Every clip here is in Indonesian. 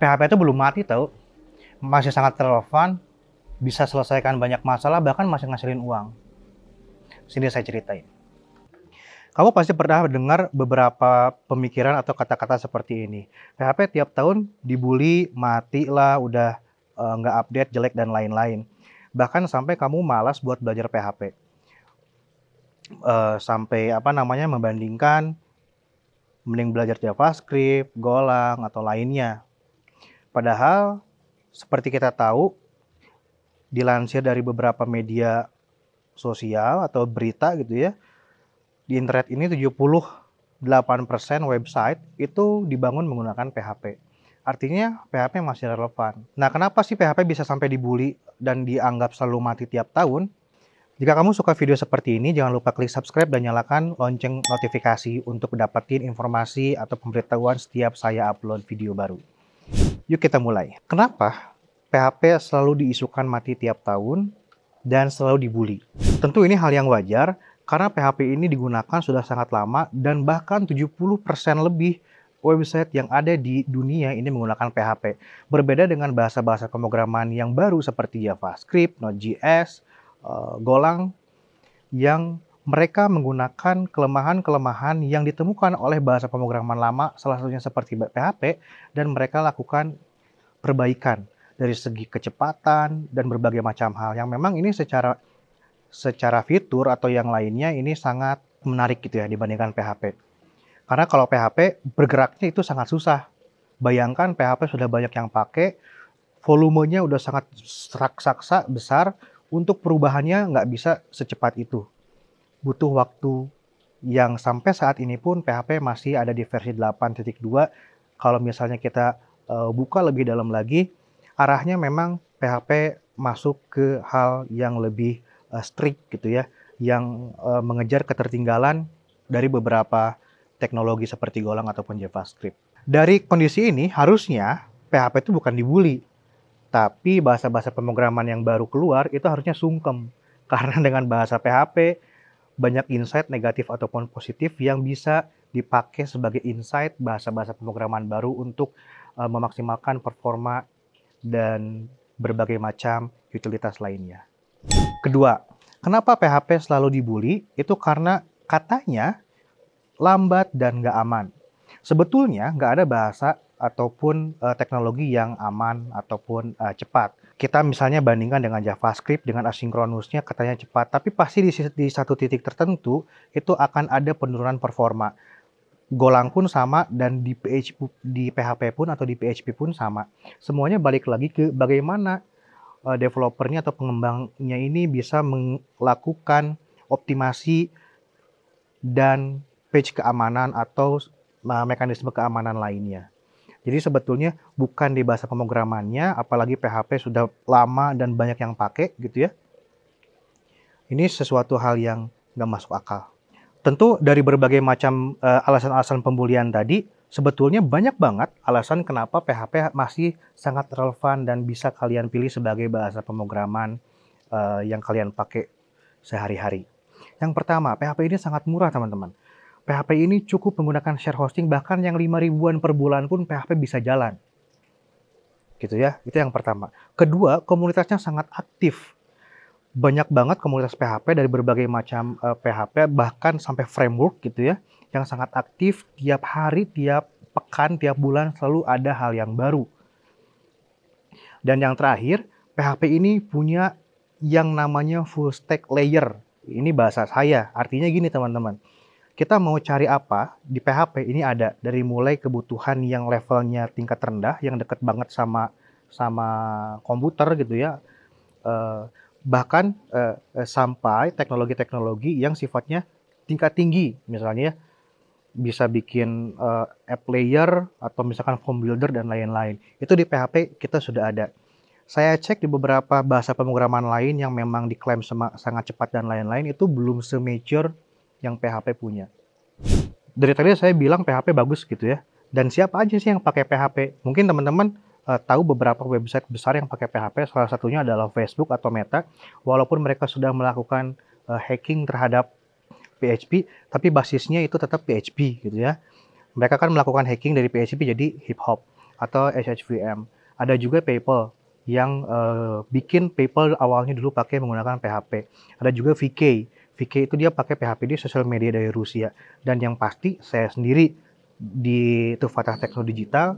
PHP itu belum mati tau, Masih sangat relevan, bisa selesaikan banyak masalah, bahkan masih ngasilin uang. Sini saya ceritain. Kamu pasti pernah dengar beberapa pemikiran atau kata-kata seperti ini. PHP tiap tahun dibully, mati lah, udah e, nggak uh, update, jelek, dan lain-lain. Bahkan sampai kamu malas buat belajar PHP. Uh, e, sampai apa namanya membandingkan mending belajar JavaScript, Golang, atau lainnya. Padahal seperti kita tahu dilansir dari beberapa media sosial atau berita gitu ya. Di internet ini 78% website itu dibangun menggunakan PHP. Artinya PHP masih relevan. Nah, kenapa sih PHP bisa sampai dibully dan dianggap selalu mati tiap tahun? Jika kamu suka video seperti ini, jangan lupa klik subscribe dan nyalakan lonceng notifikasi untuk dapetin informasi atau pemberitahuan setiap saya upload video baru. Yuk kita mulai. Kenapa PHP selalu diisukan mati tiap tahun dan selalu dibully? Tentu ini hal yang wajar karena PHP ini digunakan sudah sangat lama dan bahkan 70% lebih website yang ada di dunia ini menggunakan PHP. Berbeda dengan bahasa-bahasa pemrograman yang baru seperti JavaScript, Node.js, eh, Golang yang mereka menggunakan kelemahan-kelemahan yang ditemukan oleh bahasa pemrograman lama, salah satunya seperti PHP, dan mereka lakukan perbaikan dari segi kecepatan dan berbagai macam hal yang memang ini secara secara fitur atau yang lainnya ini sangat menarik gitu ya dibandingkan PHP. Karena kalau PHP bergeraknya itu sangat susah. Bayangkan PHP sudah banyak yang pakai, volumenya udah sangat raksasa besar, untuk perubahannya nggak bisa secepat itu butuh waktu yang sampai saat ini pun PHP masih ada di versi 8.2. Kalau misalnya kita eh, buka lebih dalam lagi, arahnya memang PHP masuk ke hal yang lebih eh, strict gitu ya, yang eh, mengejar ketertinggalan dari beberapa teknologi seperti Golang ataupun JavaScript. Dari kondisi ini harusnya PHP itu bukan dibully, tapi bahasa-bahasa pemrograman yang baru keluar itu harusnya sungkem karena dengan bahasa PHP banyak insight negatif ataupun positif yang bisa dipakai sebagai insight bahasa-bahasa pemrograman baru untuk uh, memaksimalkan performa dan berbagai macam utilitas lainnya. Kedua, kenapa PHP selalu dibully? Itu karena katanya lambat dan nggak aman. Sebetulnya nggak ada bahasa ataupun uh, teknologi yang aman ataupun uh, cepat kita misalnya bandingkan dengan JavaScript dengan asinkronusnya katanya cepat, tapi pasti di, di satu titik tertentu itu akan ada penurunan performa. Golang pun sama dan di PHP, di PHP pun atau di PHP pun sama. Semuanya balik lagi ke bagaimana uh, developernya atau pengembangnya ini bisa melakukan optimasi dan page keamanan atau uh, mekanisme keamanan lainnya. Jadi sebetulnya bukan di bahasa pemrogramannya, apalagi PHP sudah lama dan banyak yang pakai gitu ya. Ini sesuatu hal yang nggak masuk akal. Tentu dari berbagai macam eh, alasan-alasan uh, pembulian tadi, sebetulnya banyak banget alasan kenapa PHP masih sangat relevan dan bisa kalian pilih sebagai bahasa pemrograman uh, yang kalian pakai sehari-hari. Yang pertama, PHP ini sangat murah teman-teman. PHP ini cukup menggunakan share hosting bahkan yang 5 ribuan per bulan pun PHP bisa jalan. Gitu ya, itu yang pertama. Kedua, komunitasnya sangat aktif. Banyak banget komunitas PHP dari berbagai macam uh, eh, PHP bahkan sampai framework gitu ya yang sangat aktif tiap hari, tiap pekan, tiap bulan selalu ada hal yang baru. Dan yang terakhir, PHP ini punya yang namanya full stack layer. Ini bahasa saya, artinya gini teman-teman kita mau cari apa di PHP ini ada dari mulai kebutuhan yang levelnya tingkat rendah yang deket banget sama sama komputer gitu ya eh, bahkan eh, sampai teknologi-teknologi yang sifatnya tingkat tinggi misalnya ya, bisa bikin uh, app layer atau misalkan form builder dan lain-lain itu di PHP kita sudah ada saya cek di beberapa bahasa pemrograman lain yang memang diklaim sangat cepat dan lain-lain itu belum semature yang PHP punya. Dari tadi saya bilang PHP bagus gitu ya. Dan siapa aja sih yang pakai PHP? Mungkin teman-teman uh, tahu beberapa website besar yang pakai PHP. Salah satunya adalah Facebook atau Meta. Walaupun mereka sudah melakukan uh, hacking terhadap PHP, tapi basisnya itu tetap PHP gitu ya. Mereka kan melakukan hacking dari PHP jadi hip hop atau SHVM. Ada juga PayPal yang uh, bikin PayPal awalnya dulu pakai menggunakan PHP. Ada juga VK VK itu dia pakai PHP di sosial media dari Rusia. Dan yang pasti saya sendiri di Tufatah Teknologi Digital,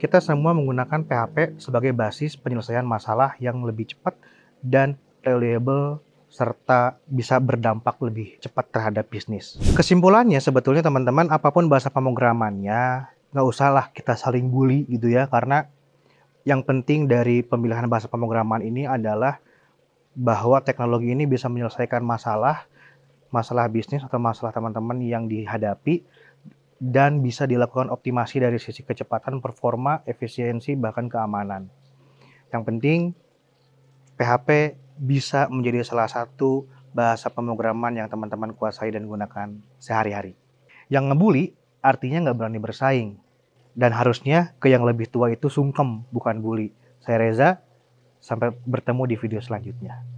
kita semua menggunakan PHP sebagai basis penyelesaian masalah yang lebih cepat dan reliable serta bisa berdampak lebih cepat terhadap bisnis. Kesimpulannya sebetulnya teman-teman apapun bahasa pemrogramannya nggak usahlah kita saling bully gitu ya karena yang penting dari pemilihan bahasa pemrograman ini adalah bahwa teknologi ini bisa menyelesaikan masalah masalah bisnis atau masalah teman-teman yang dihadapi dan bisa dilakukan optimasi dari sisi kecepatan, performa, efisiensi, bahkan keamanan. Yang penting, PHP bisa menjadi salah satu bahasa pemrograman yang teman-teman kuasai dan gunakan sehari-hari. Yang ngebully artinya nggak berani bersaing. Dan harusnya ke yang lebih tua itu sungkem, bukan bully. Saya Reza, sampai bertemu di video selanjutnya.